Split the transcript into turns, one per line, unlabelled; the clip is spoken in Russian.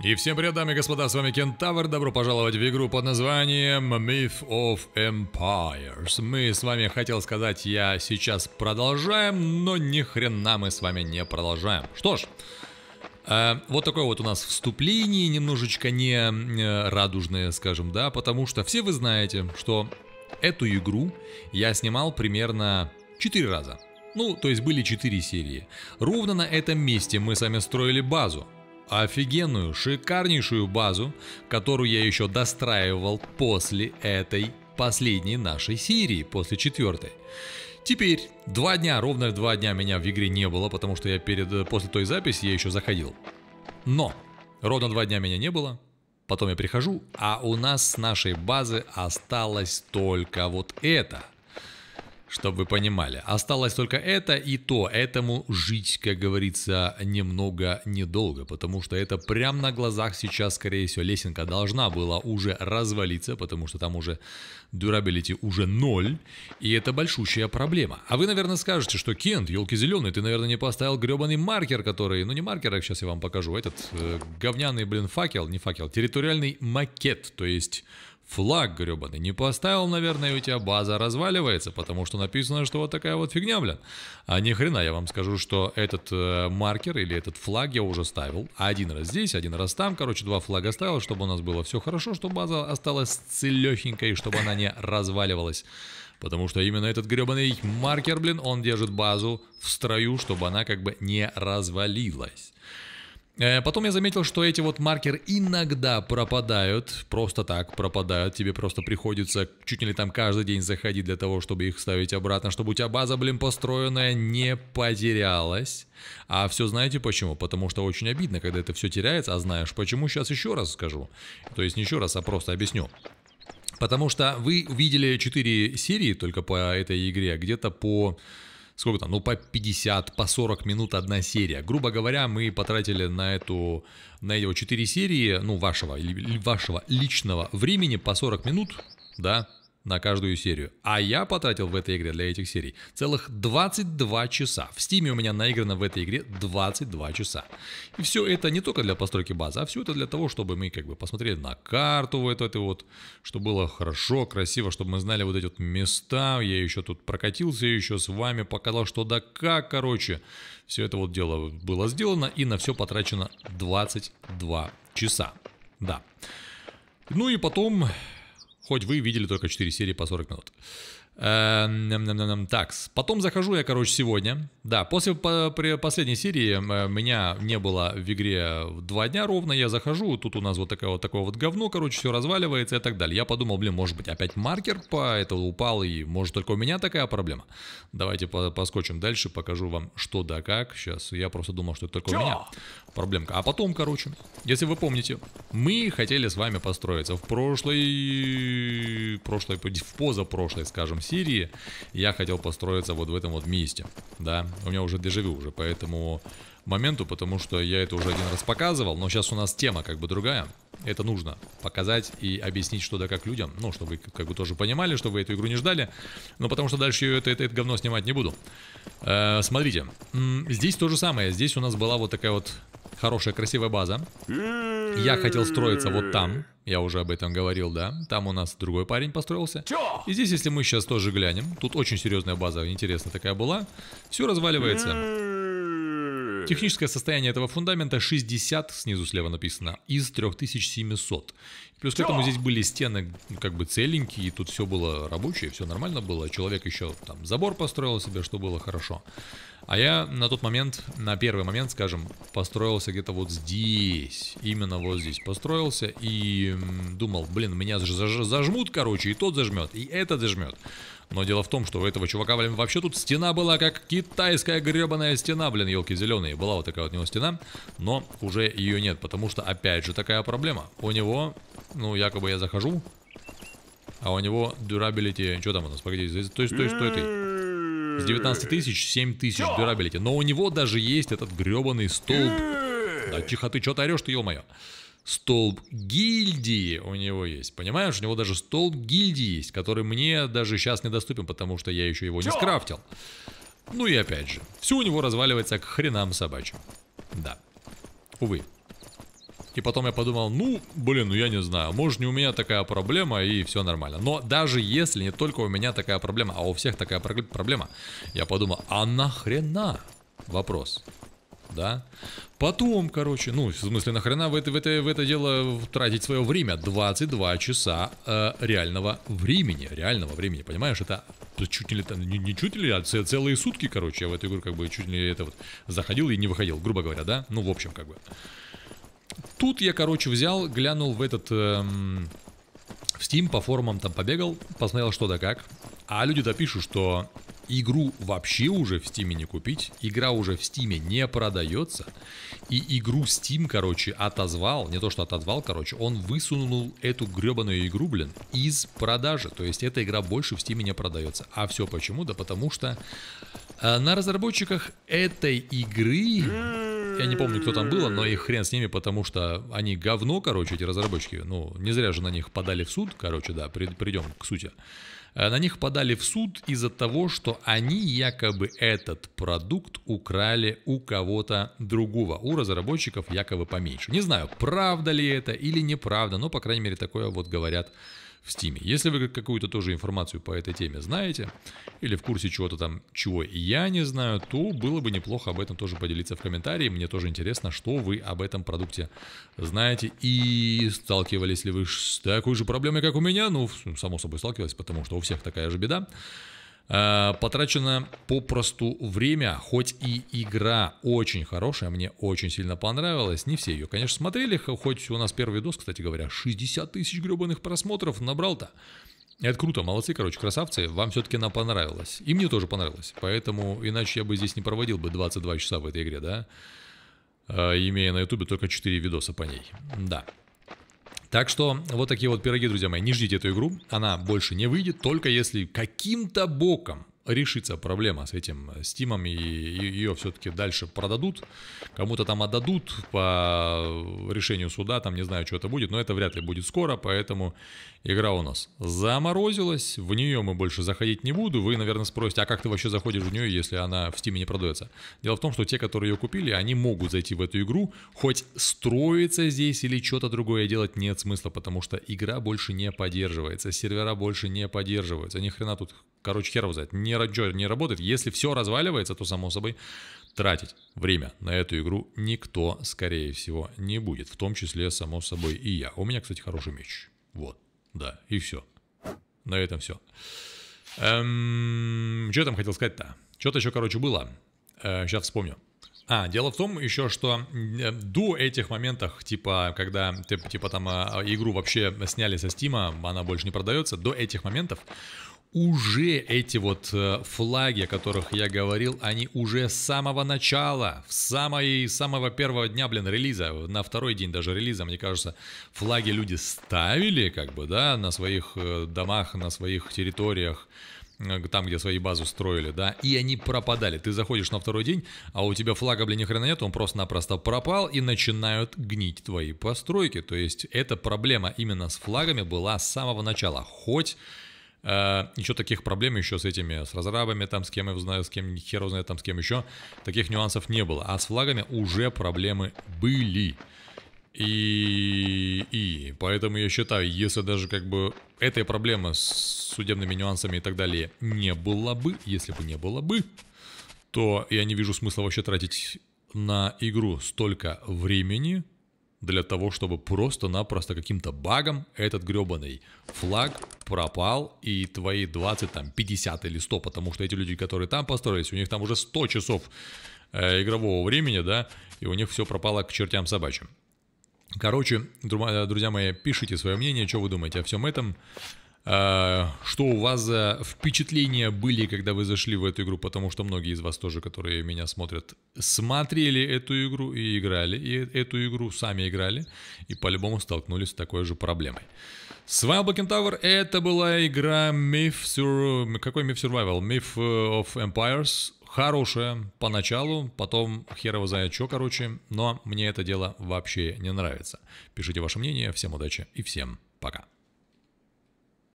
И всем привет, дамы и господа, с вами Кентавр, добро пожаловать в игру под названием Myth of Empires. Мы с вами, хотел сказать, я сейчас продолжаем, но ни хрена мы с вами не продолжаем. Что ж, э, вот такое вот у нас вступление, немножечко не э, радужное, скажем, да, потому что все вы знаете, что эту игру я снимал примерно 4 раза. Ну, то есть были 4 серии. Ровно на этом месте мы с вами строили базу офигенную, шикарнейшую базу, которую я еще достраивал после этой последней нашей серии, после четвертой. Теперь, два дня, ровно два дня меня в игре не было, потому что я перед, э, после той записи я еще заходил. Но, ровно два дня меня не было, потом я прихожу, а у нас с нашей базы осталось только вот это – чтобы вы понимали, осталось только это и то. Этому жить, как говорится, немного недолго, потому что это прямо на глазах сейчас, скорее всего, лесенка должна была уже развалиться, потому что там уже durability уже ноль, и это большущая проблема. А вы, наверное, скажете, что Кент, елки зеленые, ты, наверное, не поставил гребаный маркер, который, ну не маркер, как сейчас я вам покажу, этот э, говняный, блин, факел, не факел, территориальный макет, то есть Флаг гребаный не поставил, наверное, и у тебя база разваливается, потому что написано, что вот такая вот фигня, блин. А ни хрена, я вам скажу, что этот э, маркер или этот флаг я уже ставил. Один раз здесь, один раз там, короче, два флага ставил, чтобы у нас было все хорошо, чтобы база осталась целехенькой, чтобы она не разваливалась. Потому что именно этот гребаный маркер, блин, он держит базу в строю, чтобы она как бы не развалилась. Э, потом я заметил, что эти вот маркеры иногда пропадают, просто так пропадают, тебе просто приходится чуть ли там каждый день заходить для того, чтобы их ставить обратно, чтобы у тебя база, блин, построенная не потерялась. А все знаете почему? Потому что очень обидно, когда это все теряется, а знаешь почему, сейчас еще раз скажу. То есть не еще раз, а просто объясню. Потому что вы видели 4 серии только по этой игре, где-то по сколько там, ну, по 50, по 40 минут одна серия. Грубо говоря, мы потратили на эту, на эти 4 серии, ну, вашего, вашего личного времени по 40 минут, да, на каждую серию. А я потратил в этой игре для этих серий целых 22 часа. В стиме у меня наиграно в этой игре 22 часа. И все это не только для постройки базы, а все это для того, чтобы мы как бы посмотрели на карту вот этой вот, чтобы было хорошо, красиво, чтобы мы знали вот эти вот места. Я еще тут прокатился, я еще с вами показал, что да как, короче. Все это вот дело было сделано и на все потрачено 22 часа. Да. Ну и потом Хоть вы видели только 4 серии по 40 минут. Э, так, потом захожу я, короче, сегодня. Да, после последней серии э, меня не было в игре два дня ровно. Я захожу, тут у нас вот такое вот такое вот говно, короче, все разваливается и так далее. Я подумал, блин, может быть, опять маркер по этому упал, и может только у меня такая проблема. Давайте поскочим дальше, покажу вам, что да как. Сейчас я просто думал, что это только у меня проблемка. А потом, короче, если вы помните, мы хотели с вами построиться в прошлой... прошлой... в позапрошлой, скажем, Сирии, я хотел построиться вот в этом вот месте, да, у меня уже дежавю уже по этому моменту, потому что я это уже один раз показывал, но сейчас у нас тема как бы другая, это нужно показать и объяснить что то как людям, ну, чтобы как бы тоже понимали, что вы эту игру не ждали, но ну, потому что дальше я это, это, это говно снимать не буду. Э, смотрите, здесь то же самое, здесь у нас была вот такая вот Хорошая, красивая база. Я хотел строиться вот там. Я уже об этом говорил, да. Там у нас другой парень построился. И здесь, если мы сейчас тоже глянем, тут очень серьезная база, интересная такая была. Все разваливается. М-м-м. Техническое состояние этого фундамента 60, снизу слева написано, из 3700. Плюс к этому здесь были стены как бы целенькие, и тут все было рабочее, все нормально было. Человек еще там забор построил себе, что было хорошо. А я на тот момент, на первый момент, скажем, построился где-то вот здесь. Именно вот здесь построился и думал, блин, меня заж зажмут, короче, и тот зажмет, и этот зажмет. Но дело в том, что у этого чувака, блин, вообще тут стена была, как китайская гребаная стена, блин, елки зеленые. Была вот такая вот у него стена, но уже ее нет, потому что, опять же, такая проблема. У него, ну, якобы я захожу, а у него durability, что там у нас, погоди, то то есть, стой, стой, стой, ты. С 19 тысяч 7 тысяч дюрабилити. Но у него даже есть этот гребаный столб. Да тихо ты, что ты орешь ты, ё-моё. Столб гильдии у него есть. Понимаешь, у него даже столб гильдии есть, который мне даже сейчас недоступен, потому что я еще его не скрафтил. Ну и опять же, все у него разваливается к хренам собачьим. Да. Увы. И потом я подумал, ну, блин, ну я не знаю, может не у меня такая проблема и все нормально. Но даже если не только у меня такая проблема, а у всех такая про проблема, я подумал, а нахрена? Вопрос. Да? Потом, короче, ну, в смысле, нахрена в это, в это, в это дело тратить свое время? 22 часа э, реального времени, реального времени, понимаешь? Это чуть не, не, не чуть ли, а целые сутки, короче, я в эту игру как бы чуть ли это вот заходил и не выходил, грубо говоря, да? Ну, в общем, как бы. Тут я, короче, взял, глянул в этот... Эм, в Steam по форумам там побегал, посмотрел что да как. А люди-то пишут, что игру вообще уже в Steam не купить, игра уже в Steam не продается, и игру Steam, короче, отозвал, не то что отозвал, короче, он высунул эту гребаную игру, блин, из продажи, то есть эта игра больше в Steam не продается. А все почему? Да потому что э, на разработчиках этой игры я не помню, кто там было, но их хрен с ними, потому что они говно, короче, эти разработчики. Ну, не зря же на них подали в суд, короче, да, придем к сути. Э, на них подали в суд из-за того, что они якобы этот продукт украли у кого-то другого, у разработчиков якобы поменьше. Не знаю, правда ли это или неправда, но, по крайней мере, такое вот говорят в Steam. Если вы какую-то тоже информацию по этой теме знаете, или в курсе чего-то там, чего я не знаю, то было бы неплохо об этом тоже поделиться в комментарии. Мне тоже интересно, что вы об этом продукте знаете и сталкивались ли вы с такой же проблемой, как у меня. Ну, само собой сталкивались, потому что у всех такая же беда. Э, Потрачено попросту время, хоть и игра очень хорошая, мне очень сильно понравилась. Не все ее, конечно, смотрели, хоть у нас первый видос, кстати говоря, 60 тысяч гребаных просмотров набрал-то. Это круто, молодцы, короче, красавцы, вам все-таки она понравилась. И мне тоже понравилось, поэтому иначе я бы здесь не проводил бы 22 часа в этой игре, да? Э, имея на ютубе только 4 видоса по ней. Да. Так что вот такие вот пироги, друзья мои. Не ждите эту игру. Она больше не выйдет, только если каким-то боком решится проблема с этим э, Стимом, и ее все-таки дальше продадут, кому-то там отдадут по э, решению суда, там не знаю, что это будет, но это вряд ли будет скоро, поэтому Игра у нас заморозилась, в нее мы больше заходить не буду. Вы, наверное, спросите, а как ты вообще заходишь в нее, если она в Steam не продается? Дело в том, что те, которые ее купили, они могут зайти в эту игру, хоть строиться здесь или что-то другое делать нет смысла, потому что игра больше не поддерживается, сервера больше не поддерживаются, ни хрена тут, короче, хер его знает, не, не работает. Если все разваливается, то, само собой, тратить время на эту игру никто, скорее всего, не будет, в том числе, само собой, и я. У меня, кстати, хороший меч. Вот. Да, и все. На этом все. Эм, что я там хотел сказать-то? Что-то еще, короче, было. Э, сейчас вспомню. А, дело в том еще, что э, до этих моментов, типа, когда, типа, там э, игру вообще сняли со Стима, она больше не продается, до этих моментов уже эти вот э, флаги, о которых я говорил, они уже с самого начала, с самой, самого первого дня, блин, релиза, на второй день даже релиза, мне кажется, флаги люди ставили, как бы, да, на своих э, домах, на своих территориях, э, там, где свои базы строили, да, и они пропадали. Ты заходишь на второй день, а у тебя флага, блин, ни хрена нет, он просто-напросто пропал, и начинают гнить твои постройки. То есть эта проблема именно с флагами была с самого начала. Хоть Э, еще таких проблем еще с этими, с разрабами, там, с кем я знаю, с кем хер знает, там, с кем еще, таких нюансов не было. А с флагами уже проблемы были. И, и поэтому я считаю, если даже как бы этой проблемы с судебными нюансами и так далее не было бы, если бы не было бы, то я не вижу смысла вообще тратить на игру столько времени, для того, чтобы просто-напросто каким-то багом этот гребаный флаг пропал, и твои 20, там, 50 или 100, потому что эти люди, которые там построились, у них там уже 100 часов э, игрового времени, да, и у них все пропало к чертям собачьим. Короче, друзья мои, пишите свое мнение, что вы думаете о всем этом. А, что у вас за впечатления были, когда вы зашли в эту игру? Потому что многие из вас тоже, которые меня смотрят, смотрели эту игру и играли, и эту игру сами играли, и по-любому столкнулись с такой же проблемой. С вами Black Tower, это была игра Myth Sur... Какой Myth Survival? Myth э, of Empires. Хорошая поначалу, потом херово за что, короче, но мне это дело вообще не нравится. Пишите ваше мнение, всем удачи и всем пока.